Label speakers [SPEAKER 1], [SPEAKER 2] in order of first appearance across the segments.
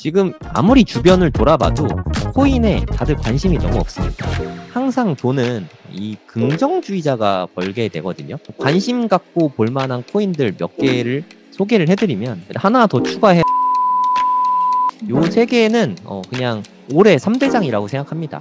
[SPEAKER 1] 지금 아무리 주변을 돌아봐도 코인에 다들 관심이 너무 없습니다. 항상 돈은 이 긍정주의자가 벌게 되거든요. 관심 갖고 볼만한 코인들 몇 개를 소개를 해드리면 하나 더 추가해 요 세 개는 어 그냥 올해 3대장이라고 생각합니다.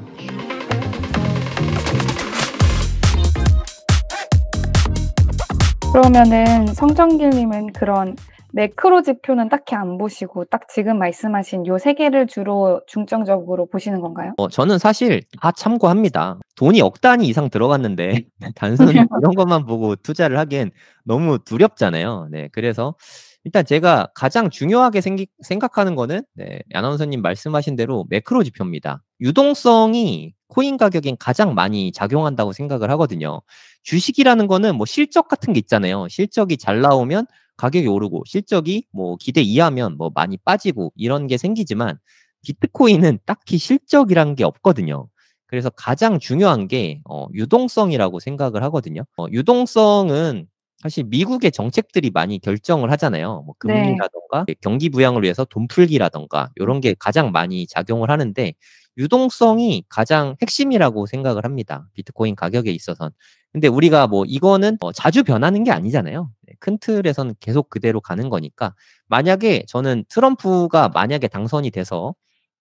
[SPEAKER 2] 그러면은 성정길님은 그런 매크로 지표는 딱히 안 보시고 딱 지금 말씀하신 요 세 개를 주로 중점적으로 보시는 건가요?
[SPEAKER 1] 어, 저는 사실 다 참고합니다. 돈이 억 단위 이상 들어갔는데 단순 이런 것만 보고 투자를 하기엔 너무 두렵잖아요. 네, 그래서 일단 제가 가장 중요하게 생기, 생각하는 거는 네, 아나운서님 말씀하신 대로 매크로 지표입니다. 유동성이 코인 가격엔 가장 많이 작용한다고 생각을 하거든요. 주식이라는 거는 뭐 실적 같은 게 있잖아요. 실적이 잘 나오면 가격이 오르고 실적이 뭐 기대 이하면 뭐 많이 빠지고 이런 게 생기지만 비트코인은 딱히 실적이란 게 없거든요. 그래서 가장 중요한 게 어, 유동성이라고 생각을 하거든요. 어, 유동성은 사실 미국의 정책들이 많이 결정을 하잖아요. 뭐 네. 금리라던가 네. 경기 부양을 위해서 돈 풀기라던가 이런 게 가장 많이 작용을 하는데 유동성이 가장 핵심이라고 생각을 합니다. 비트코인 가격에 있어서는. 근데 우리가 뭐 이거는 어, 자주 변하는 게 아니잖아요. 네, 큰틀에서는 계속 그대로 가는 거니까 만약에 저는 트럼프가 만약에 당선이 돼서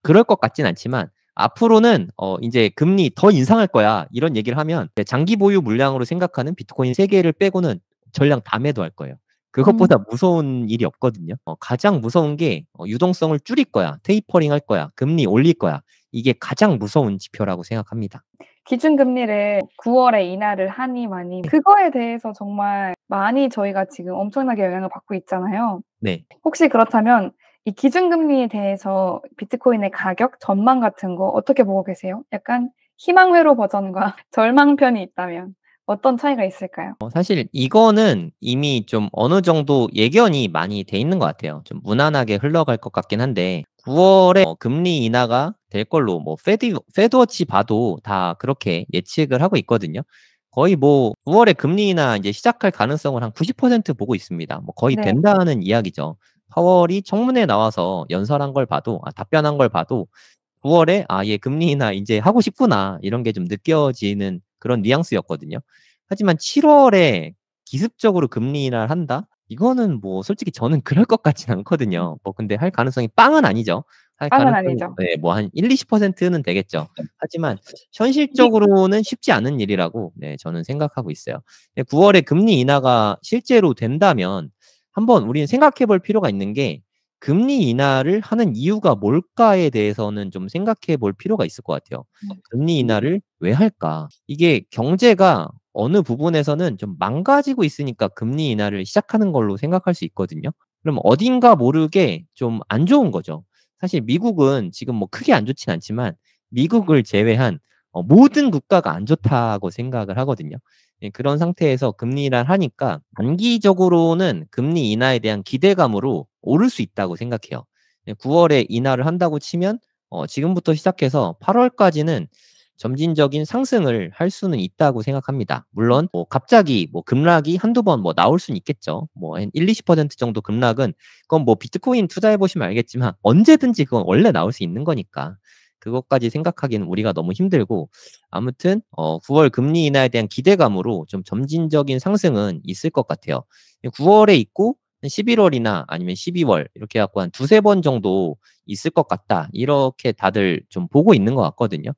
[SPEAKER 1] 그럴 것 같진 않지만 앞으로는 어 이제 금리 더 인상할 거야 이런 얘기를 하면 네, 장기 보유 물량으로 생각하는 비트코인 세 개를 빼고는 전량 다 매도할 거예요. 그것보다 음. 무서운 일이 없거든요. 어, 가장 무서운 게 어, 유동성을 줄일 거야, 테이퍼링 할 거야, 금리 올릴 거야. 이게 가장 무서운 지표라고 생각합니다.
[SPEAKER 2] 기준금리를 9월에 인하를 하니 많이 네. 그거에 대해서 정말 많이 저희가 지금 엄청나게 영향을 받고 있잖아요. 네. 혹시 그렇다면 이 기준금리에 대해서 비트코인의 가격 전망 같은 거 어떻게 보고 계세요? 약간 희망회로 버전과 절망편이 있다면 어떤 차이가 있을까요? 어,
[SPEAKER 1] 사실 이거는 이미 좀 어느 정도 예견이 많이 돼 있는 것 같아요. 좀 무난하게 흘러갈 것 같긴 한데 9월에 뭐 금리 인하가 될 걸로 뭐 페드 페드워치 봐도 다 그렇게 예측을 하고 있거든요. 거의 뭐 9월에 금리 인하 이제 시작할 가능성을 한 90% 보고 있습니다. 뭐 거의 네. 된다는 이야기죠. 파월이 청문회 나와서 연설한 걸 봐도 아, 답변한 걸 봐도 9월에 아예 금리 인하 이제 하고 싶구나 이런 게 좀 느껴지는 그런 뉘앙스였거든요. 하지만 7월에 기습적으로 금리 인하를 한다? 이거는 뭐 솔직히 저는 그럴 것 같진 않거든요. 음. 뭐 근데 할 가능성이 빵은 아니죠. 할 빵은 아니죠. 네, 뭐 한 1, 20%는 되겠죠. 네. 하지만 그렇죠. 현실적으로는 쉽지 않은 일이라고 네, 저는 생각하고 있어요. 9월에 금리 인하가 실제로 된다면 한번 우리는 생각해 볼 필요가 있는 게 금리 인하를 하는 이유가 뭘까에 대해서는 좀 생각해 볼 필요가 있을 것 같아요. 음. 금리 음. 인하를 왜 할까? 이게 경제가 어느 부분에서는 좀 망가지고 있으니까 금리 인하를 시작하는 걸로 생각할 수 있거든요. 그럼 어딘가 모르게 좀 안 좋은 거죠. 사실 미국은 지금 뭐 크게 안 좋진 않지만 미국을 제외한 어, 모든 국가가 안 좋다고 생각을 하거든요. 예, 그런 상태에서 금리를 하니까 단기적으로는 금리 인하에 대한 기대감으로 오를 수 있다고 생각해요. 9월에 예, 인하를 한다고 치면 어, 지금부터 시작해서 8월까지는 점진적인 상승을 할 수는 있다고 생각합니다. 물론 뭐 갑자기 뭐 급락이 한두 번 뭐 나올 수는 있겠죠. 뭐 한 1, 20% 정도 급락은 그건 뭐 비트코인 투자해 보시면 알겠지만 언제든지 그건 원래 나올 수 있는 거니까 그것까지 생각하기는 우리가 너무 힘들고 아무튼 어 9월 금리 인하에 대한 기대감으로 좀 점진적인 상승은 있을 것 같아요. 9월에 있고 11월이나 아니면 12월 이렇게 갖고 한 두세 번 정도 있을 것 같다. 이렇게 다들 좀 보고 있는 것 같거든요.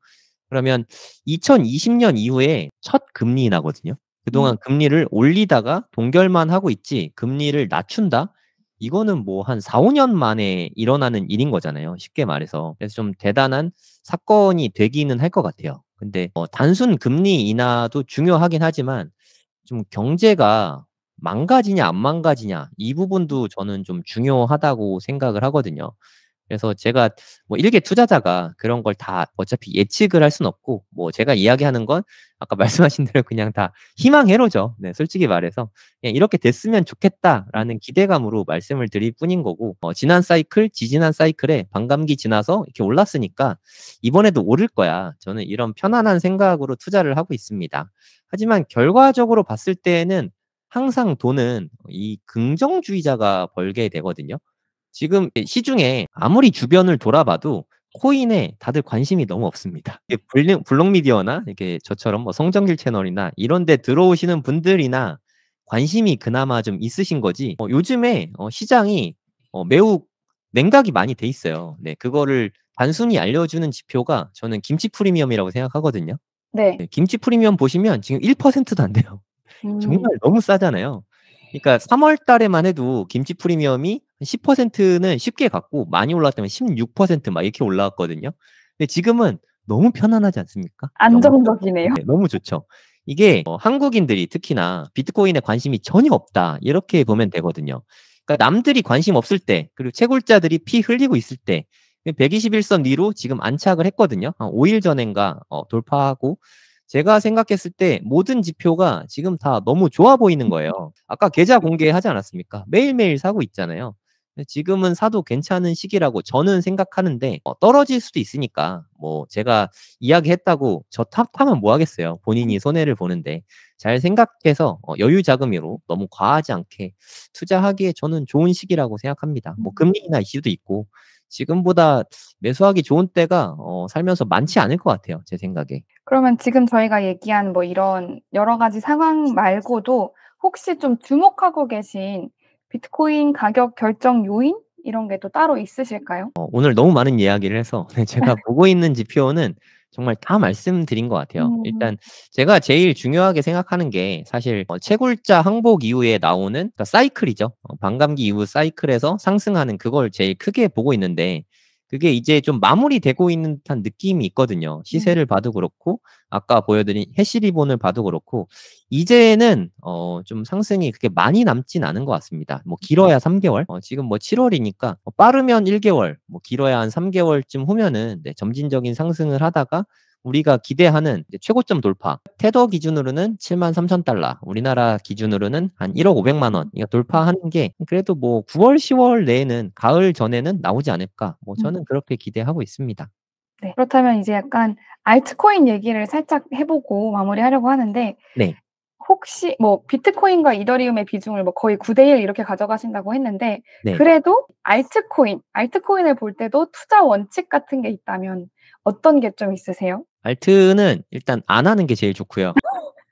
[SPEAKER 1] 그러면 2020년 이후에 첫 금리 인하거든요. 그동안 음. 금리를 올리다가 동결만 하고 있지 금리를 낮춘다? 이거는 뭐 한 4, 5년 만에 일어나는 일인 거잖아요. 쉽게 말해서. 그래서 좀 대단한 사건이 되기는 할 것 같아요. 근데 어, 단순 금리 인하도 중요하긴 하지만 좀 경제가 망가지냐 안 망가지냐 이 부분도 저는 좀 중요하다고 생각을 하거든요. 그래서 제가 뭐 일개 투자자가 그런 걸 다 어차피 예측을 할 순 없고 뭐 제가 이야기하는 건 아까 말씀하신 대로 그냥 다 희망해로죠. 네, 솔직히 말해서 그냥 이렇게 됐으면 좋겠다라는 기대감으로 말씀을 드릴 뿐인 거고 어, 지난 사이클, 지지난 사이클에 반감기 지나서 이렇게 올랐으니까 이번에도 오를 거야. 저는 이런 편안한 생각으로 투자를 하고 있습니다. 하지만 결과적으로 봤을 때에는 항상 돈은 이 긍정주의자가 벌게 되거든요. 지금 시중에 아무리 주변을 돌아봐도 코인에 다들 관심이 너무 없습니다. 블록, 블록 미디어나 이렇게 저처럼 뭐 성장길 채널이나 이런데 들어오시는 분들이나 관심이 그나마 좀 있으신 거지. 어, 요즘에 어, 시장이 어, 매우 냉각이 많이 돼 있어요. 네, 그거를 단순히 알려주는 지표가 저는 김치 프리미엄이라고 생각하거든요. 네. 네 김치 프리미엄 보시면 지금 1%도 안 돼요.
[SPEAKER 2] 음. 정말
[SPEAKER 1] 너무 싸잖아요. 그러니까 3월 달에만 해도 김치 프리미엄이 10%는 쉽게 갔고 많이 올랐다면 16%막 이렇게 올라왔거든요. 근데 지금은 너무 편안하지 않습니까?
[SPEAKER 2] 안정적이네요.
[SPEAKER 1] 너무, 네, 너무 좋죠. 이게 어, 한국인들이 특히나 비트코인에 관심이 전혀 없다 이렇게 보면 되거든요. 그러니까 남들이 관심 없을 때 그리고 채굴자들이 피 흘리고 있을 때 121선 위로 지금 안착을 했거든요. 한 5일 전엔가 어, 돌파하고 제가 생각했을 때 모든 지표가 지금 다 너무 좋아 보이는 거예요. 아까 계좌 공개하지 않았습니까? 매일매일 사고 있잖아요. 지금은 사도 괜찮은 시기라고 저는 생각하는데 어, 떨어질 수도 있으니까 뭐 제가 이야기했다고 저 탑하면 뭐 하겠어요 본인이 손해를 보는데 잘 생각해서 어, 여유 자금으로 너무 과하지 않게 투자하기에 저는 좋은 시기라고 생각합니다 뭐 금리나 이슈도 있고 지금보다 매수하기 좋은 때가 어, 살면서 많지 않을 것 같아요. 제 생각에.
[SPEAKER 2] 그러면 지금 저희가 얘기한 뭐 이런 여러 가지 상황 말고도 혹시 좀 주목하고 계신 비트코인 가격 결정 요인 이런 게 또 따로 있으실까요?
[SPEAKER 1] 어, 오늘 너무 많은 이야기를 해서 네, 제가 보고 있는 지표는 정말 다 말씀드린 것 같아요. 음. 일단 제가 제일 중요하게 생각하는 게 사실 어, 채굴자 항복 이후에 나오는 그러니까 사이클이죠. 어, 반감기 이후 사이클에서 상승하는 그걸 제일 크게 보고 있는데 그게 이제 좀 마무리되고 있는 듯한 느낌이 있거든요. 음. 시세를 봐도 그렇고 아까 보여드린 해시리본을 봐도 그렇고 이제는 어 좀 상승이 그렇게 많이 남진 않은 것 같습니다. 뭐 길어야 3개월, 음. 어 지금 뭐 7월이니까 뭐 빠르면 1개월, 뭐 길어야 한 3개월쯤 후면은 네, 점진적인 상승을 하다가 우리가 기대하는 최고점 돌파 테더 기준으로는 7만 3천 달러 우리나라 기준으로는 한 1억 500만 원그러 돌파하는 게 그래도 뭐 9월 10월 내에는 가을 전에는 나오지 않을까 뭐 음. 저는 그렇게 기대하고 있습니다.
[SPEAKER 2] 네, 그렇다면 이제 약간 알트코인 얘기를 살짝 해보고 마무리하려고 하는데 네. 혹시 뭐 비트코인과 이더리움의 비중을 뭐 거의 9대1 이렇게 가져가신다고 했는데 네. 그래도 알트코인, 알트코인을 볼 때도 투자 원칙 같은 게 있다면 어떤 게 좀 있으세요?
[SPEAKER 1] 알트는 일단 안 하는 게 제일 좋고요.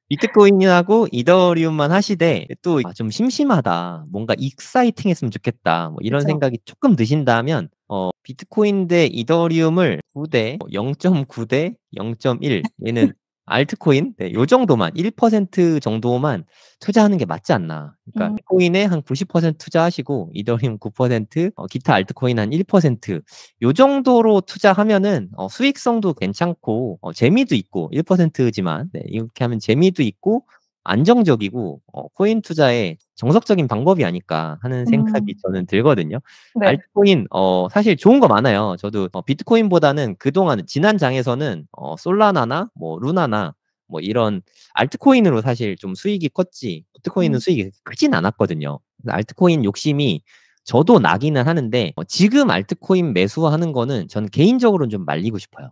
[SPEAKER 1] 비트코인하고 이더리움만 하시되 또좀 아, 심심하다 뭔가 익사이팅 했으면 좋겠다 뭐 이런 그렇죠. 생각이 조금 드신다면 어 비트코인 대 이더리움을 9대 0.9대0.1 어, 얘는 알트코인 네, 요 정도만 1% 정도만 투자하는 게 맞지 않나. 그러니까 음. 코인에 한 90% 투자하시고 이더리움 9%, 어, 기타 알트코인 한 1%요 정도로 투자하면은 어, 수익성도 괜찮고 어, 재미도 있고 1%지만 네, 이렇게 하면 재미도 있고 안정적이고 어, 코인 투자에 정석적인 방법이 아닐까 하는 생각이 음. 저는 들거든요. 네. 알트코인 어, 사실 좋은 거 많아요. 저도 어, 비트코인보다는 그동안 지난 장에서는 어, 솔라나나 뭐 루나나 뭐 이런 알트코인으로 사실 좀 수익이 컸지 비트코인은 음. 수익이 크진 않았거든요. 알트코인 욕심이 저도 나기는 하는데 어, 지금 알트코인 매수하는 거는 전 개인적으로는 좀 말리고 싶어요.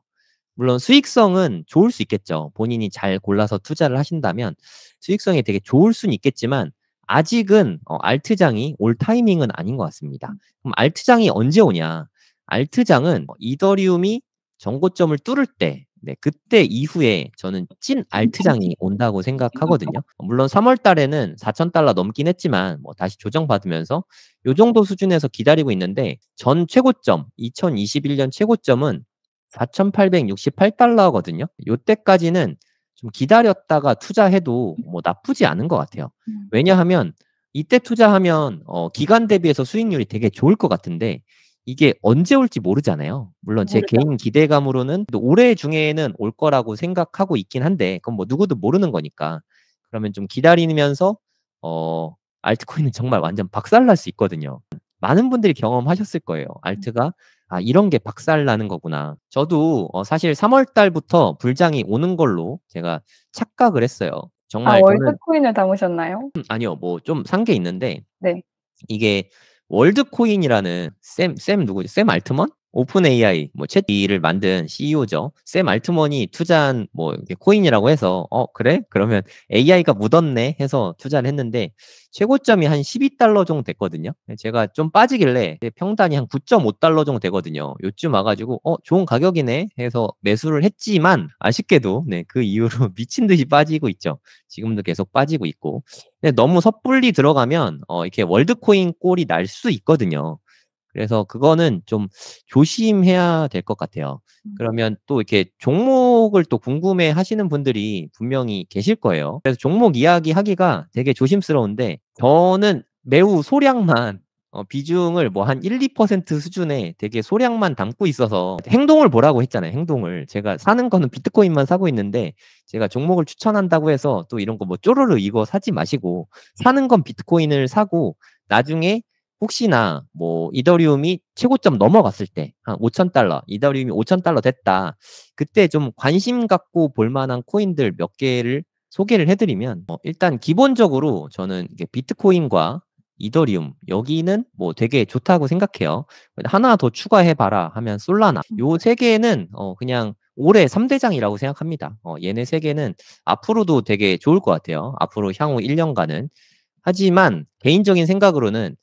[SPEAKER 1] 물론 수익성은 좋을 수 있겠죠. 본인이 잘 골라서 투자를 하신다면 수익성이 되게 좋을 수는 있겠지만 아직은 어, 알트장이 올 타이밍은 아닌 것 같습니다. 음. 그럼 알트장이 언제 오냐? 알트장은 뭐 이더리움이 정고점을 뚫을 때 네, 그때 이후에 저는 찐 알트장이 온다고 생각하거든요. 물론 3월 달에는 4,000달러 넘긴 했지만 뭐 다시 조정받으면서 요 정도 수준에서 기다리고 있는데 전 최고점, 2021년 최고점은 4,868달러거든요. 요때까지는 좀 기다렸다가 투자해도 음. 뭐 나쁘지 않은 것 같아요. 음. 왜냐하면 이때 투자하면 어, 기간 대비해서 수익률이 되게 좋을 것 같은데 이게 언제 올지 모르잖아요. 물론 제 모르죠. 개인 기대감으로는 올해 중에는 올 거라고 생각하고 있긴 한데 그건 뭐 누구도 모르는 거니까 그러면 좀 기다리면서 어 알트코인은 정말 완전 박살날 수 있거든요. 많은 분들이 경험하셨을 거예요. 음. 알트가 아, 이런 게 박살 나는 거구나. 저도 어, 사실 3월 달부터 불장이 오는 걸로 제가 착각을 했어요. 아, 정말 아, 월드코인을
[SPEAKER 2] 담으셨나요?
[SPEAKER 1] 음, 아니요, 뭐 좀 산 게 있는데 네. 이게 월드코인이라는 쌤, 쌤 누구지? 쌤 알트먼? 오픈 AI, 뭐, 챗 E를 만든 CEO죠. 샘 알트먼이 투자한 뭐, 코인이라고 해서, 어, 그래? 그러면 AI가 묻었네? 해서 투자를 했는데, 최고점이 한 12달러 정도 됐거든요. 네, 제가 좀 빠지길래, 평단이 한 9.5달러 정도 되거든요. 요쯤 와가지고, 어, 좋은 가격이네? 해서 매수를 했지만, 아쉽게도, 네, 그 이후로 미친 듯이 빠지고 있죠. 지금도 계속 빠지고 있고. 근데 너무 섣불리 들어가면, 어, 이렇게 월드코인 꼴이 날 수 있거든요. 그래서 그거는 좀 조심해야 될 것 같아요. 음. 그러면 또 이렇게 종목을 또 궁금해 하시는 분들이 분명히 계실 거예요. 그래서 종목 이야기 하기가 되게 조심스러운데 저는 매우 소량만 어, 비중을 뭐 한 1, 2% 수준에 되게 소량만 담고 있어서 행동을 보라고 했잖아요. 행동을. 제가 사는 거는 비트코인만 사고 있는데 제가 종목을 추천한다고 해서 또 이런 거 뭐 쪼르르 이거 사지 마시고 사는 건 비트코인을 사고 나중에 혹시나 뭐 이더리움이 최고점 넘어갔을 때 한 5천 달러, 이더리움이 5천 달러 됐다. 그때 좀 관심 갖고 볼 만한 코인들 몇 개를 소개를 해드리면 어, 일단 기본적으로 저는 비트코인과 이더리움 여기는 뭐 되게 좋다고 생각해요. 하나 더 추가해봐라 하면 솔라나 요 세 개는 어, 그냥 올해 3대장이라고 생각합니다. 어, 얘네 세 개는 앞으로도 되게 좋을 것 같아요. 앞으로 향후 1년간은 하지만 개인적인 생각으로는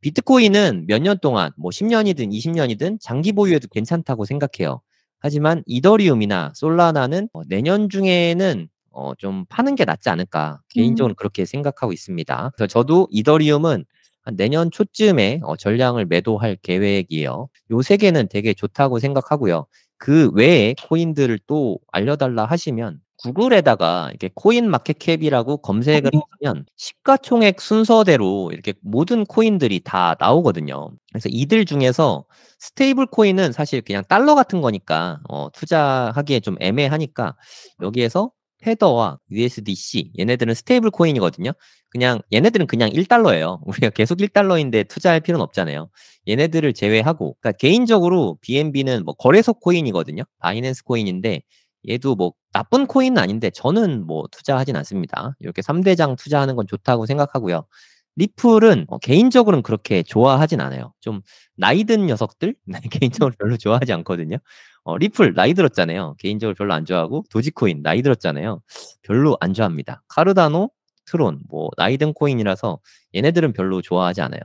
[SPEAKER 1] 비트코인은 몇 년 동안 뭐 10년이든 20년이든 장기 보유해도 괜찮다고 생각해요. 하지만 이더리움이나 솔라나는 어, 내년 중에는 어, 좀 파는 게 낫지 않을까 개인적으로 음. 그렇게 생각하고 있습니다. 그래서 저도 이더리움은 한 내년 초쯤에 어, 전량을 매도할 계획이에요. 요 세 개는 되게 좋다고 생각하고요. 그 외에 코인들을 또 알려달라 하시면 구글에다가 이렇게 코인 마켓캡이라고 검색을 어. 하면 시가총액 순서대로 이렇게 모든 코인들이 다 나오거든요. 그래서 이들 중에서 스테이블 코인은 사실 그냥 달러 같은 거니까 어, 투자하기에 좀 애매하니까 여기에서 헤더와 USDC 얘네들은 스테이블 코인이거든요. 그냥 얘네들은 그냥 1달러예요. 우리가 계속 1달러인데 투자할 필요는 없잖아요. 얘네들을 제외하고 그러니까 개인적으로 BNB는 뭐 거래소 코인이거든요. 바이낸스 코인인데 얘도 뭐 나쁜 코인은 아닌데 저는 뭐 투자하진 않습니다. 이렇게 3대장 투자하는 건 좋다고 생각하고요. 리플은 어, 개인적으로는 그렇게 좋아하진 않아요. 좀 나이 든 녀석들 네, 개인적으로 별로 좋아하지 않거든요. 어, 리플 나이 들었잖아요. 개인적으로 별로 안 좋아하고 도지코인 나이 들었잖아요. 별로 안 좋아합니다. 카르다노, 트론 뭐 나이 든 코인이라서 얘네들은 별로 좋아하지 않아요.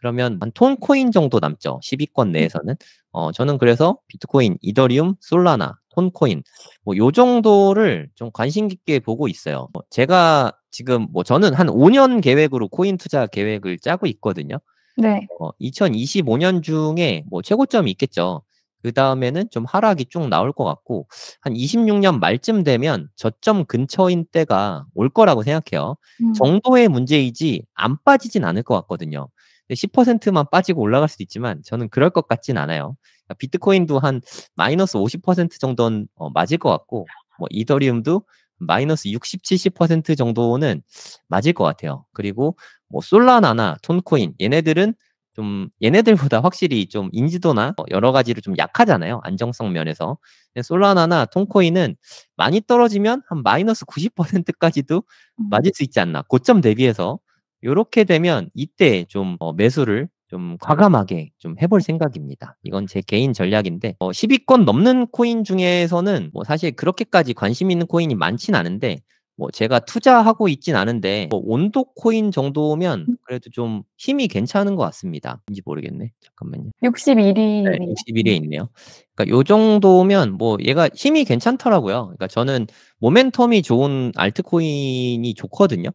[SPEAKER 1] 그러면 한 톤 코인 정도 남죠. 10위권 음. 내에서는. 어, 저는 그래서 비트코인, 이더리움, 솔라나, 톤 코인 뭐요 정도를 좀 관심 깊게 보고 있어요. 뭐, 제가 지금 뭐 저는 한 5년 계획으로 코인 투자 계획을 짜고 있거든요. 네. 어, 2025년 중에 뭐 최고점이 있겠죠. 그 다음에는 좀 하락이 쭉 나올 것 같고 한 26년 말쯤 되면 저점 근처인 때가 올 거라고 생각해요. 음. 정도의 문제이지 안 빠지진 않을 것 같거든요. 10%만 빠지고 올라갈 수도 있지만 저는 그럴 것 같진 않아요. 그러니까 비트코인도 한 마이너스 50% 정도는 어, 맞을 것 같고 뭐 이더리움도 마이너스 60, 70% 정도는 맞을 것 같아요. 그리고 뭐 솔라나나 톤코인 얘네들은 좀 얘네들보다 확실히 좀 인지도나 뭐 여러 가지로 좀 약하잖아요. 안정성 면에서. 솔라나나 톤코인은 많이 떨어지면 한 마이너스 90%까지도 음. 맞을 수 있지 않나. 고점 대비해서 이렇게 되면 이때 좀 어, 매수를 좀 과감하게 좀 해볼 생각입니다. 이건 제 개인 전략인데 어, 10위권 넘는 코인 중에서는 뭐 사실 그렇게까지 관심 있는 코인이 많진 않은데 뭐 제가 투자하고 있진 않은데 뭐 온도 코인 정도면 음. 그래도 좀 힘이 괜찮은 것 같습니다. 인지 모르겠네.
[SPEAKER 2] 잠깐만요. 61위. 네,
[SPEAKER 1] 61위에 있네요. 그러니까 요 정도면 뭐 얘가 힘이 괜찮더라고요. 그러니까 저는 모멘텀이 좋은 알트코인이 좋거든요.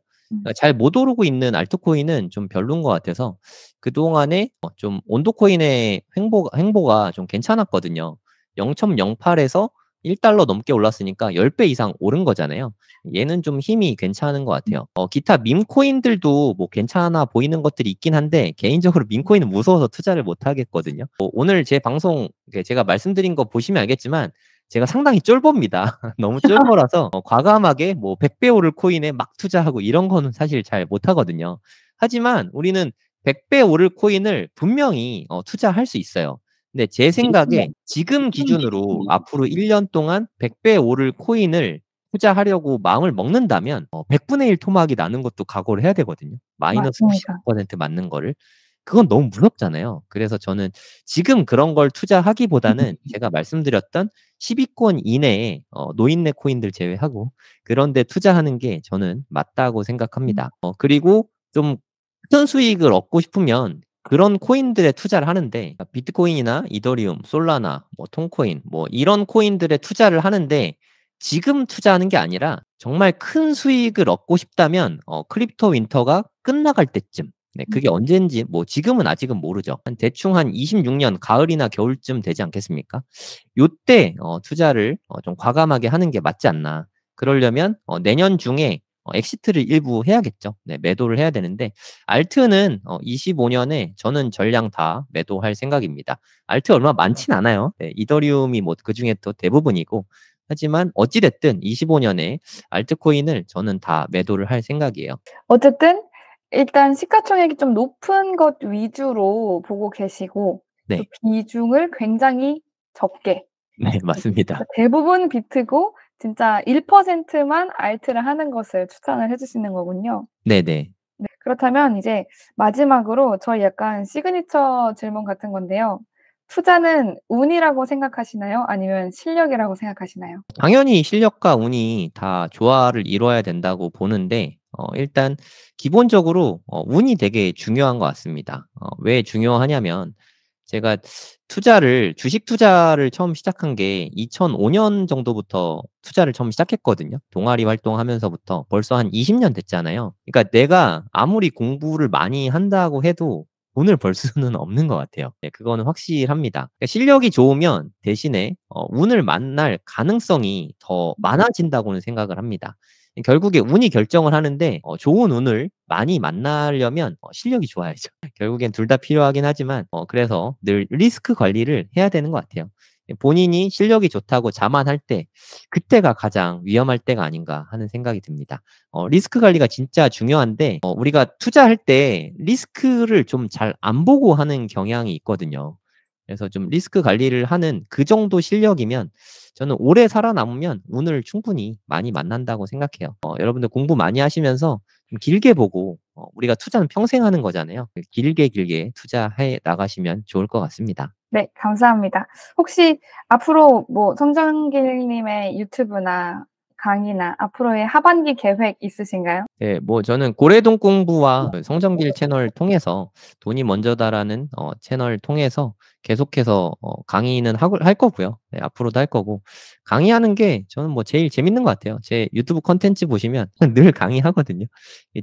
[SPEAKER 1] 그러니까 음. 잘못 오르고 있는 알트코인은 좀 별론 것 같아서 그동안에 어, 좀 온도코인의 횡보, 행보가 좀 괜찮았거든요. 0.08에서 1달러 넘게 올랐으니까 10배 이상 오른 거잖아요. 얘는 좀 힘이 괜찮은 것 같아요. 음. 어, 기타 민코인들도 뭐 괜찮아 보이는 것들이 있긴 한데 개인적으로 민코인은 무서워서 투자를 못 하겠거든요. 어, 오늘 제 방송 제가 말씀드린 거 보시면 알겠지만 제가 상당히 쫄봅니다. 너무 쫄보라서 어, 과감하게 뭐 100배 오를 코인에 막 투자하고 이런 거는 사실 잘 못하거든요. 하지만 우리는 100배 오를 코인을 분명히 어, 투자할 수 있어요. 근데 제 네, 생각에 지금 음, 기준으로 음, 음. 앞으로 1년 동안 100배 오를 코인을 투자하려고 마음을 먹는다면 어, 100분의 1 토막이 나는 것도 각오를 해야 되거든요. 마이너스 맞습니다. 90% 맞는 거를. 그건 너무 무섭잖아요. 그래서 저는 지금 그런 걸 투자하기보다는 제가 말씀드렸던 10위권 이내에 어, 노인네 코인들 제외하고 그런데 투자하는 게 저는 맞다고 생각합니다. 음. 어, 그리고 좀 큰 수익을 얻고 싶으면 그런 코인들에 투자를 하는데 그러니까 비트코인이나 이더리움, 솔라나, 뭐 통코인 뭐 이런 코인들에 투자를 하는데 지금 투자하는 게 아니라 정말 큰 수익을 얻고 싶다면 어, 크립토 윈터가 끝나갈 때쯤 네, 음. 그게 언젠지 뭐 지금은 아직은 모르죠. 한 대충 한 26년 가을이나 겨울쯤 되지 않겠습니까? 요때 어, 투자를 어, 좀 과감하게 하는 게 맞지 않나. 그러려면 어, 내년 중에 어, 엑시트를 일부 해야겠죠. 네, 매도를 해야 되는데 알트는 어, 25년에 저는 전량 다 매도할 생각입니다. 알트 얼마 많진 않아요. 네, 이더리움이 뭐 그중에 또 대부분이고 하지만 어찌됐든 25년에 알트코인을 저는 다 매도를 할 생각이에요.
[SPEAKER 2] 어쨌든 일단 시가총액이 좀 높은 것 위주로 보고 계시고 그 네. 비중을 굉장히 적게.
[SPEAKER 1] 네, 맞습니다.
[SPEAKER 2] 대부분 비트고 진짜 1%만 알트를 하는 것을 추천을 해주시는 거군요. 네네. 네, 그렇다면 이제 마지막으로 저희 약간 시그니처 질문 같은 건데요. 투자는 운이라고 생각하시나요? 아니면 실력이라고 생각하시나요?
[SPEAKER 1] 당연히 실력과 운이 다 조화를 이뤄야 된다고 보는데 어, 일단 기본적으로 어, 운이 되게 중요한 것 같습니다. 어, 왜 중요하냐면 제가 투자를 주식 투자를 처음 시작한 게 2005년 정도부터 투자를 처음 시작했거든요. 동아리 활동하면서부터 벌써 한 20년 됐잖아요. 그러니까 내가 아무리 공부를 많이 한다고 해도 돈을 벌 수는 없는 것 같아요. 네, 그거는 확실합니다. 그러니까 실력이 좋으면 대신에 어, 운을 만날 가능성이 더 음. 많아진다고는 생각을 합니다. 결국에 운이 결정을 하는데 어, 좋은 운을 많이 만나려면 어, 실력이 좋아야죠. 결국엔 둘 다 필요하긴 하지만 어, 그래서 늘 리스크 관리를 해야 되는 것 같아요. 본인이 실력이 좋다고 자만할 때 그때가 가장 위험할 때가 아닌가 하는 생각이 듭니다. 어, 리스크 관리가 진짜 중요한데 어, 우리가 투자할 때 리스크를 좀 잘 안 보고 하는 경향이 있거든요. 그래서 좀 리스크 관리를 하는 그 정도 실력이면 저는 오래 살아남으면 운을 충분히 많이 만난다고 생각해요. 어, 여러분들 공부 많이 하시면서 좀 길게 보고 어, 우리가 투자는 평생 하는 거잖아요. 그 길게 길게 투자해 나가시면 좋을 것 같습니다.
[SPEAKER 2] 네, 감사합니다. 혹시 앞으로 뭐 성장길님의 유튜브나 강의나 앞으로의 하반기 계획 있으신가요?
[SPEAKER 1] 네, 뭐 저는 고래동 공부와 음. 성정길 채널 통해서 돈이 먼저다라는 어, 채널 통해서 계속해서 어, 강의는 하고, 할 거고요. 네, 앞으로도 할 거고 강의하는 게 저는 뭐 제일 재밌는 것 같아요. 제 유튜브 컨텐츠 보시면 늘 강의하거든요.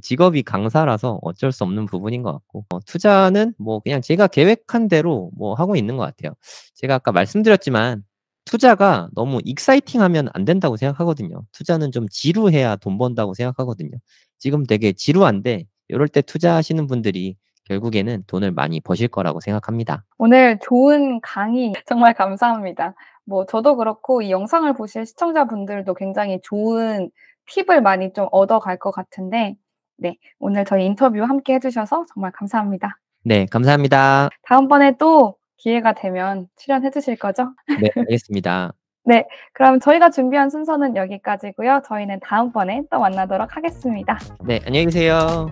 [SPEAKER 1] 직업이 강사라서 어쩔 수 없는 부분인 것 같고 어, 투자는 뭐 그냥 제가 계획한 대로 뭐 하고 있는 것 같아요. 제가 아까 말씀드렸지만 투자가 너무 익사이팅하면 안 된다고 생각하거든요. 투자는 좀 지루해야 돈 번다고 생각하거든요. 지금 되게 지루한데 이럴 때 투자하시는 분들이 결국에는 돈을 많이 버실 거라고 생각합니다.
[SPEAKER 2] 오늘 좋은 강의 정말 감사합니다. 뭐 저도 그렇고 이 영상을 보실 시청자분들도 굉장히 좋은 팁을 많이 좀 얻어갈 것 같은데 네 오늘 저희 인터뷰 함께 해주셔서 정말 감사합니다.
[SPEAKER 1] 네 감사합니다.
[SPEAKER 2] 다음번에 또 기회가 되면 출연해 주실 거죠?
[SPEAKER 1] 네, 알겠습니다.
[SPEAKER 2] 네, 그럼 저희가 준비한 순서는 여기까지고요. 저희는 다음번에 또 만나도록 하겠습니다.
[SPEAKER 1] 네, 안녕히 계세요.